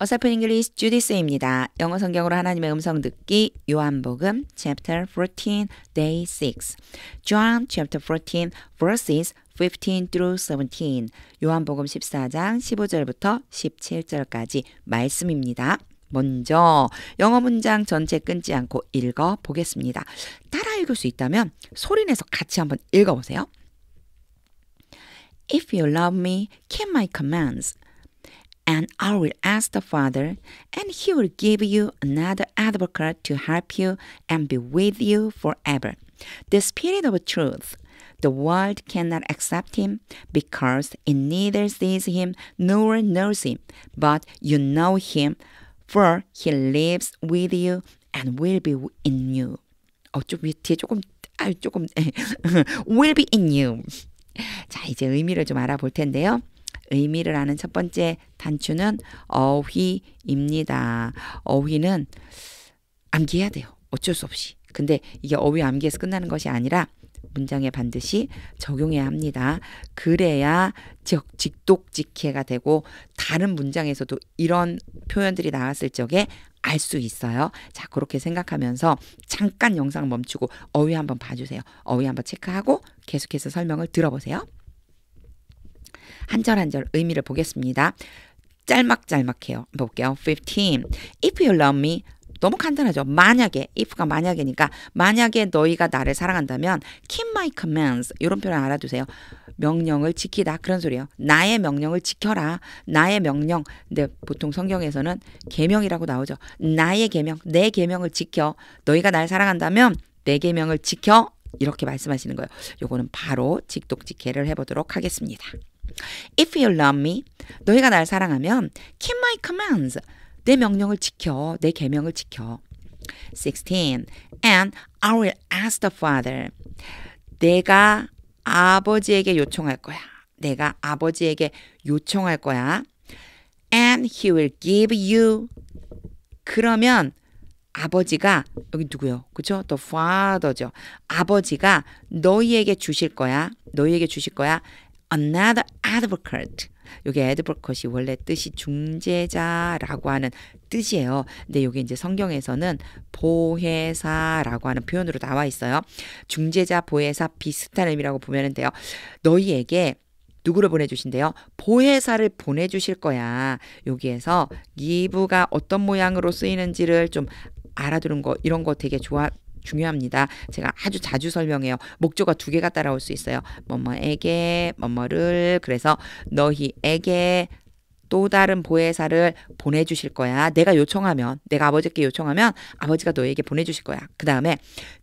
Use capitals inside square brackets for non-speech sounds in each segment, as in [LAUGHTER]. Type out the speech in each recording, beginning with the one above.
어설픈 잉글리시 주디스입니다. 영어 성경으로 하나님의 음성 듣기 요한복음 chapter 14 day 6 John chapter 14 verses 15 through 17 요한복음 14장 15절부터 17절까지 말씀입니다. 먼저 영어 문장 전체 끊지 않고 읽어 보겠습니다. 따라 읽을 수 있다면 소리 내서 같이 한번 읽어 보세요. If you love me, keep my commands. And I will ask the Father, and he will give you another advocate to help you and be with you forever. The Spirit of truth. The world cannot accept him because it neither sees him nor knows him, but you know him, for he lives with you and will be in you. 조금, 조금, [LAUGHS] will be in you. 자, 이제 의미를 좀 알아볼 텐데요. 의미를 아는 첫 번째 단추는 어휘입니다. 어휘는 암기해야 돼요. 어쩔 수 없이. 근데 이게 어휘 암기에서 끝나는 것이 아니라 문장에 반드시 적용해야 합니다. 그래야 즉 직독직해가 되고 다른 문장에서도 이런 표현들이 나왔을 적에 알 수 있어요. 자 그렇게 생각하면서 잠깐 영상 멈추고 어휘 한번 봐주세요. 어휘 한번 체크하고 계속해서 설명을 들어보세요. 한절한절 의미를 보겠습니다. 짤막짤막해요. 볼게요. 15. If you love me, 너무 간단하죠. 만약에 if가 만약이니까 만약에 너희가 나를 사랑한다면 keep my commands 이런 표현 알아두세요. 명령을 지키다 그런 소리예요. 나의 명령을 지켜라. 나의 명령. 근데 보통 성경에서는 계명이라고 나오죠. 나의 계명, 내 계명을 지켜. 너희가 나를 사랑한다면 내 계명을 지켜. 이렇게 말씀하시는 거예요. 요거는 바로 직독직해를 해보도록 하겠습니다. If you love me, 너희가 날 사랑하면 keep my commands, 내 명령을 지켜, 내 계명을 지켜. 16. And I will ask the Father. 내가 아버지에게 요청할 거야. 내가 아버지에게 요청할 거야. And he will give you. 그러면 아버지가 여기 누구요? 그죠? 또 father죠. 아버지가 너희에게 주실 거야. 너희에게 주실 거야. another advocate. 요게 advocate이 원래 뜻이 중재자라고 하는 뜻이에요. 근데 요게 이제 성경에서는 보혜사라고 하는 표현으로 나와 있어요. 중재자, 보혜사 비슷한 의미라고 보면 돼요. 너희에게 누구를 보내주신대요? 보혜사를 보내주실 거야. 여기에서 기부가 어떤 모양으로 쓰이는지를 좀 알아두는 거 이런 거 되게 좋아 중요합니다. 제가 아주 자주 설명해요. 목조가 두 개가 따라올 수 있어요. 뭐뭐에게 뭐뭐를 그래서 너희에게 또 다른 보혜사를 보내주실 거야. 내가 요청하면, 내가 아버지께 요청하면 아버지가 너에게 보내주실 거야. 그 다음에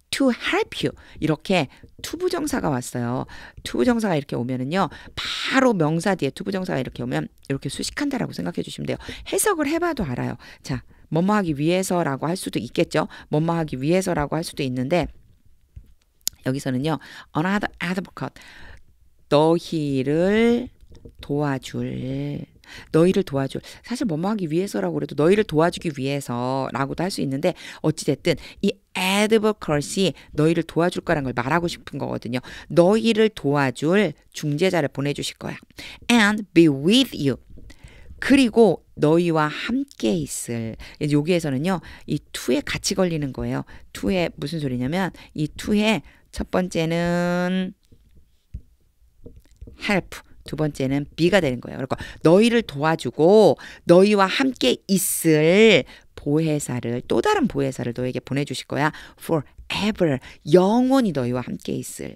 to help you 이렇게 투부정사가 왔어요. 투부정사가 이렇게 오면은요, 바로 명사 뒤에 투부정사가 이렇게 오면 이렇게 수식한다라고 생각해 주시면 돼요. 해석을 해봐도 알아요. 자, 뭐뭐 하기 위해서라고 할 수도 있겠죠. 뭐뭐 하기 위해서라고 할 수도 있는데 여기서는요. another advocate 너희를 도와줄 너희를 도와줄 사실 뭐뭐 하기 위해서라고 그도 너희를 도와주기 위해서라고도 할 수 있는데 어찌됐든 이 advocacy 너희를 도와줄 거란 걸 말하고 싶은 거거든요. 너희를 도와줄 중재자를 보내주실 거야. and be with you 그리고 너희와 함께 있을 여기에서는요 이 투에 같이 걸리는 거예요. 투에 무슨 소리냐면 이 투에 첫 번째는 help 두 번째는 be가 되는 거예요. 그러니까 너희를 도와주고 너희와 함께 있을 보혜사를 또 다른 보혜사를 너에게 보내주실 거야. For ever 영원히 너희와 함께 있을.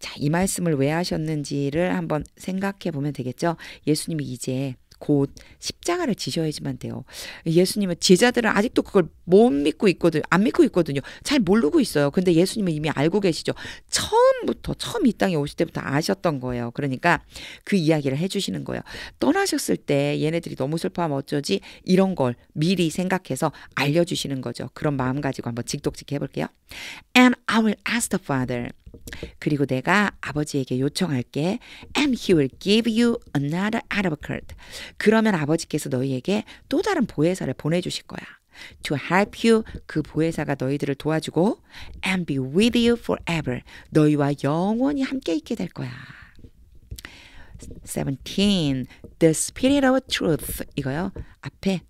자, 이 말씀을 왜 하셨는지를 한번 생각해 보면 되겠죠. 예수님이 이제 곧 십자가를 지셔야지만 돼요. 예수님은 제자들은 아직도 그걸 못 믿고 있거든, 안 믿고 있거든요. 잘 모르고 있어요. 근데 예수님은 이미 알고 계시죠. 처음부터 처음 이 땅에 오실 때부터 아셨던 거예요. 그러니까 그 이야기를 해주시는 거예요. 떠나셨을 때 얘네들이 너무 슬퍼하면 어쩌지 이런 걸 미리 생각해서 알려주시는 거죠. 그런 마음 가지고 한번 직독직 해볼게요. And will ask the Father. 그리고 내가 아버지에게 요청할게. And he will give you another advocate. 그러면 아버지께서 너희에게 또 다른 보혜사를 보내주실 거야. To help you, 그 보혜사가 너희들을 도와주고, and be with you forever. 너희와 영원히 함께 있게 될 거야. 17. The Spirit of Truth. 이거요. 앞에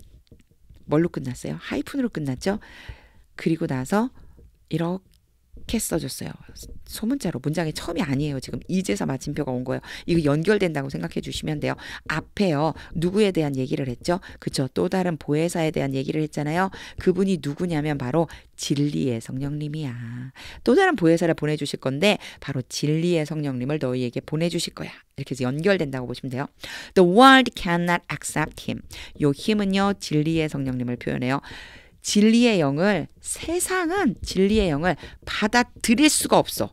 뭘로 끝났어요? 하이픈으로 끝났죠? 그리고 나서 이렇게 이렇게 써줬어요. 소문자로 문장이 처음이 아니에요. 지금 이제서 마침표가 온 거예요. 이거 연결된다고 생각해 주시면 돼요. 앞에요. 누구에 대한 얘기를 했죠? 그쵸. 또 다른 보혜사에 대한 얘기를 했잖아요. 그분이 누구냐면 바로 진리의 성령님이야. 또 다른 보혜사를 보내주실 건데 바로 진리의 성령님을 너희에게 보내주실 거야. 이렇게 해서 연결된다고 보시면 돼요. The world cannot accept him. 요 힘은요. 진리의 성령님을 표현해요. 진리의 영을 세상은 진리의 영을 받아들일 수가 없어.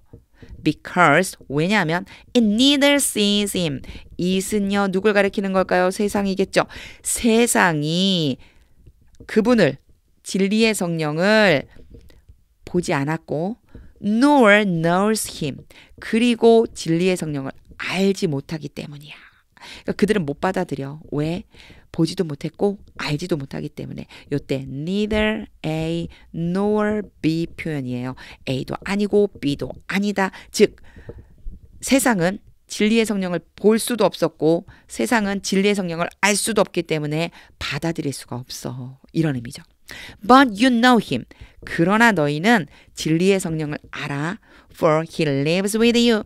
Because 왜냐하면 it neither sees him. 이은요 누굴 가리키는 걸까요? 세상이겠죠. 세상이 그분을 진리의 성령을 보지 않았고 nor knows him. 그리고 진리의 성령을 알지 못하기 때문이야. 그러니까 그들은 못 받아들여. 왜? 보지도 못했고 알지도 못하기 때문에 요때 neither A nor B 표현이에요. A도 아니고 B도 아니다. 즉 세상은 진리의 성령을 볼 수도 없었고 세상은 진리의 성령을 알 수도 없기 때문에 받아들일 수가 없어. 이런 의미죠. But you know him. 그러나 너희는 진리의 성령을 알아. For he lives with you.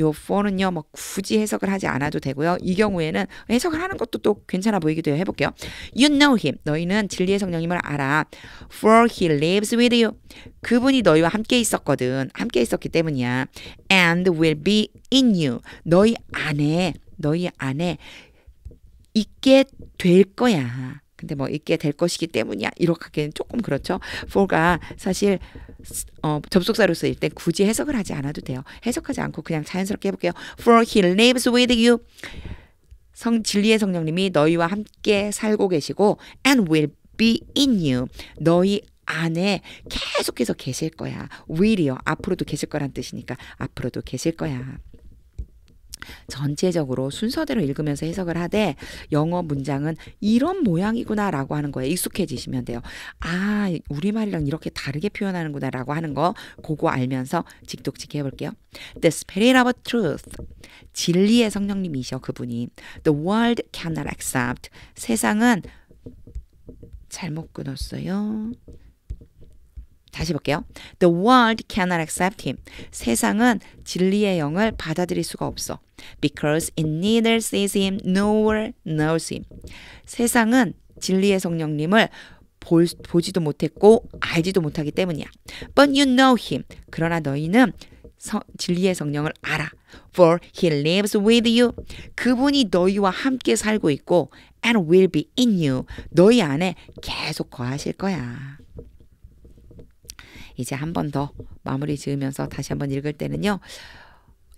요 f o r 는요뭐 굳이 해석을 하지 않아도 되고요. 이 경우에는 해석을 하는 것도 또 괜찮아 보이기도 해요. 해볼게요. You know him. 너희는 진리의 성령님을 알아. For he lives with you. 그분이 너희와 함께 있었거든. 함께 있었기 때문이야. And will be in you. 너희 안에 너희 안에 있게 될 거야. 근데 뭐 있게 될 것이기 때문이야. 이렇게 하기는 조금 그렇죠. for가 사실 어, 접속사로 쓰일 때 굳이 해석을 하지 않아도 돼요. 해석하지 않고 그냥 자연스럽게 해볼게요. For he lives with you. 성 진리의 성령님이 너희와 함께 살고 계시고 and will be in you. 너희 안에 계속해서 계실 거야. w i l l 요 앞으로도 계실 거란 뜻이니까 앞으로도 계실 거야. 전체적으로 순서대로 읽으면서 해석을 하되 영어 문장은 이런 모양이구나라고 하는 거에 익숙해지시면 돼요. 아, 우리말이랑 이렇게 다르게 표현하는구나라고 하는 거 그거 알면서 직독직해 볼게요. The spirit of truth. 진리의 성령님이셔 그분이. The world cannot accept. 세상은 잘못 끊었어요. 다시 볼게요. The world cannot accept him. 세상은 진리의 영을 받아들일 수가 없어. Because it neither sees him nor knows him. 세상은 진리의 성령님을 볼, 보지도 못했고 알지도 못하기 때문이야. But you know him. 그러나 너희는 성, 진리의 성령을 알아. For he lives with you. 그분이 너희와 함께 살고 있고 and will be in you. 너희 안에 계속 거하실 거야. 이제 한 번 더 마무리 지으면서 다시 한 번 읽을 때는요.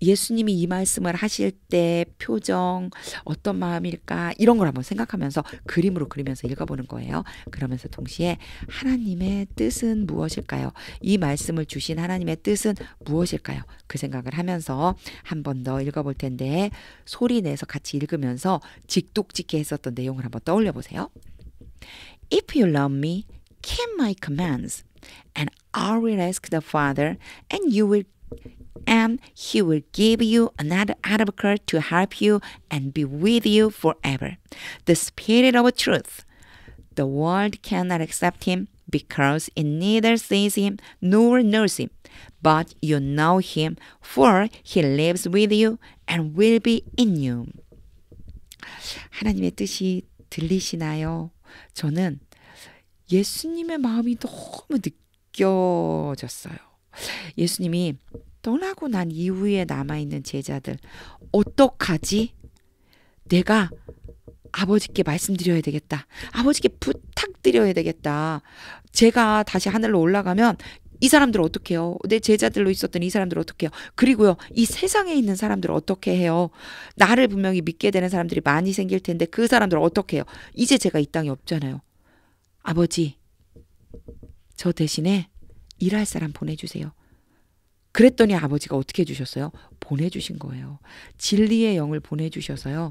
예수님이 이 말씀을 하실 때 표정 어떤 마음일까 이런 걸 한번 생각하면서 그림으로 그리면서 읽어보는 거예요. 그러면서 동시에 하나님의 뜻은 무엇일까요? 이 말씀을 주신 하나님의 뜻은 무엇일까요? 그 생각을 하면서 한 번 더 읽어볼 텐데 소리 내서 같이 읽으면서 직독직해 했었던 내용을 한번 떠올려 보세요. If you love me, keep my commands, and I will ask the Father, and you will and he will give you another advocate to help you and be with you forever. The Spirit of truth. The world cannot accept him because it neither sees him nor knows him. But you know him, for he lives with you and will be in you. 하나님의 뜻이 들리시나요? 저는 예수님의 마음이 너무 느껴요. 느껴졌어요. 예수님이 떠나고 난 이후에 남아있는 제자들, 어떡하지? 내가 아버지께 말씀드려야 되겠다. 아버지께 부탁드려야 되겠다. 제가 다시 하늘로 올라가면 이 사람들 어떻게 해요? 내 제자들로 있었던 이 사람들 어떻게 해요? 그리고요, 이 세상에 있는 사람들 어떻게 해요? 나를 분명히 믿게 되는 사람들이 많이 생길 텐데 그 사람들 어떻게 해요? 이제 제가 이 땅에 없잖아요. 아버지, 저 대신에 일할 사람 보내주세요. 그랬더니 아버지가 어떻게 해주셨어요? 보내주신 거예요. 진리의 영을 보내주셔서요.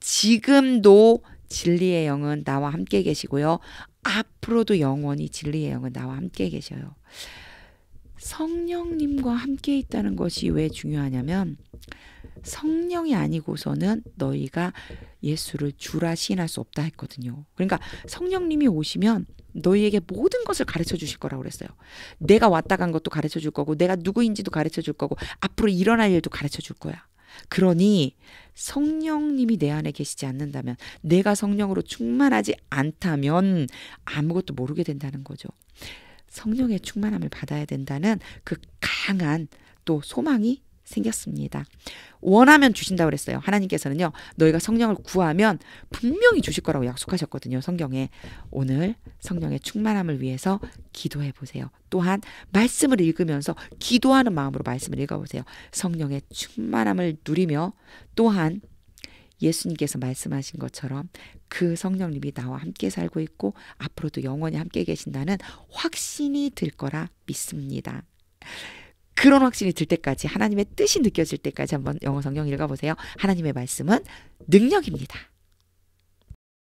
지금도 진리의 영은 나와 함께 계시고요. 앞으로도 영원히 진리의 영은 나와 함께 계셔요. 성령님과 함께 있다는 것이 왜 중요하냐면 성령이 아니고서는 너희가 예수를 주라 시인할 수 없다 했거든요. 그러니까 성령님이 오시면 너희에게 모든 것을 가르쳐 주실 거라고 그랬어요. 내가 왔다 간 것도 가르쳐 줄 거고 내가 누구인지도 가르쳐 줄 거고 앞으로 일어날 일도 가르쳐 줄 거야. 그러니 성령님이 내 안에 계시지 않는다면 내가 성령으로 충만하지 않다면 아무것도 모르게 된다는 거죠. 성령의 충만함을 받아야 된다는 그 강한 또 소망이 생겼습니다. 원하면 주신다고 그랬어요. 하나님께서는요. 너희가 성령을 구하면 분명히 주실 거라고 약속하셨거든요. 성경에. 오늘 성령의 충만함을 위해서 기도해 보세요. 또한 말씀을 읽으면서 기도하는 마음으로 말씀을 읽어 보세요. 성령의 충만함을 누리며 또한 예수님께서 말씀하신 것처럼 그 성령님이 나와 함께 살고 있고 앞으로도 영원히 함께 계신다는 확신이 들 거라 믿습니다. 그런 확신이 들 때까지 하나님의 뜻이 느껴질 때까지 한번 영어 성경 읽어보세요. 하나님의 말씀은 능력입니다.